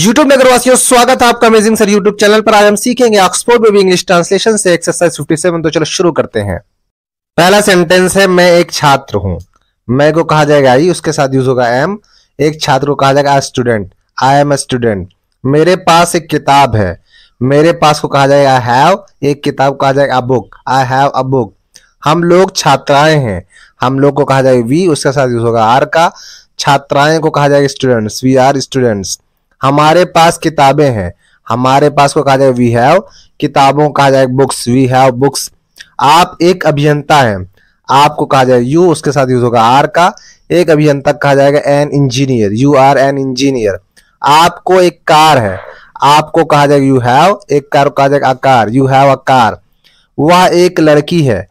YouTube नगरवासियों स्वागत है आपका अमेजिंग सर YouTube चैनल पर आज हम सीखेंगे ऑक्सफोर्ड में भी इंग्लिश ट्रांसलेशन से एक्सरसाइज 57 तो चलो शुरू करते हैं पहला सेंटेंस है मैं एक छात्र हूं मैं को कहा जाएगा आई उसके साथ यूज होगा एम एक छात्र को कहा जाएगा I student I am a student मेरे पास एक किताब है मेरे पास को कहा जाएगा आई हैव एक किताब कहा जाएगा a book I have a book हम लोग छात्राएं हैं हम लोग को कहा जाएगा वी उसके साथ यूज होगा आर का छात्राएं को कहा जाएगा स्टूडेंट्स वी आर स्टूडेंट्स हमारे पास किताबें हैं हमारे पास को कहा जाएगा वी हैव किताबों कहा जाएगा बुक्स वी हैव बुक्स आप एक अभियंता हैं आपको कहा जाए यू उसके साथ यूज होगा आर का एक अभियंता कहा जाएगा an engineer you are an engineer आपको एक कार है आपको कहा जाएगा यू हैव एक कार कहा जाएगा अकार यू हैव अ कार वह एक लड़की है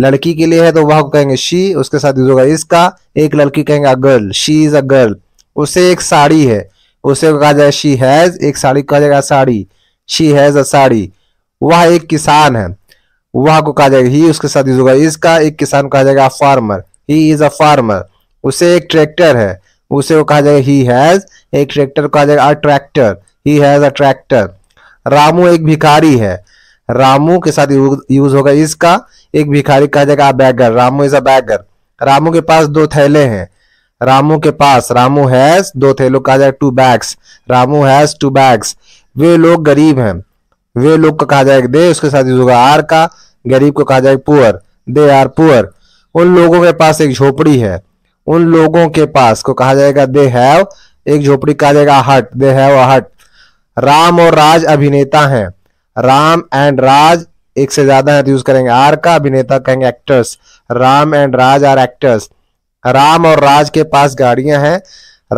लड़की के लिए है तो वह कहेंगे शी उसके साथ यूज होगा इसका एक लड़की कहेंगे a girl she is a girl उसे एक साड़ी है उसे कहा जाएगा शी हैज एक साड़ी को कहा जाएगा sari she has a sari वह एक किसान है वह को कहा जाएगा ही उसके साथ यूज होगा इसका एक किसान कहा जाएगा farmer he is a farmer उसे एक ट्रैक्टर है उसे को कहा जाएगा ही हैज एक ट्रैक्टर को कहा जाएगा a tractor he has a tractor Ramu एक भिखारी है रामू के साथ यूज होगा इसका एक भिखारी कहा जाएगा beggar Ramu is a beggar Ramu के पास दो थैले हैं रामू के पास रामू हैज दो लोग कहा जाए two bags Ramu has two bags वे लोग गरीब हैं वे लोग को कहा जाएगा दे उसके साथ यूज होगा आर का गरीब को कहा जाएगा पुअर दे आर पुअर उन लोगों के पास एक झोपड़ी है उन लोगों के पास को कहा जाएगा दे हैव एक झोपड़ी कहा जाएगा हट दे हैव हट राम और राज अभिनेता हैं राम एंड राज एक से ज्यादा है तो यूज करेंगे आर का अभिनेता कहेंगे actors Ram and Raj are actors Ram और राज के पास गाड़ियां हैं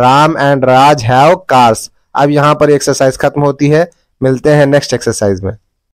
Ram and Raj have cars अब यहां पर एक्सरसाइज खत्म होती है मिलते हैं नेक्स्ट एक्सरसाइज में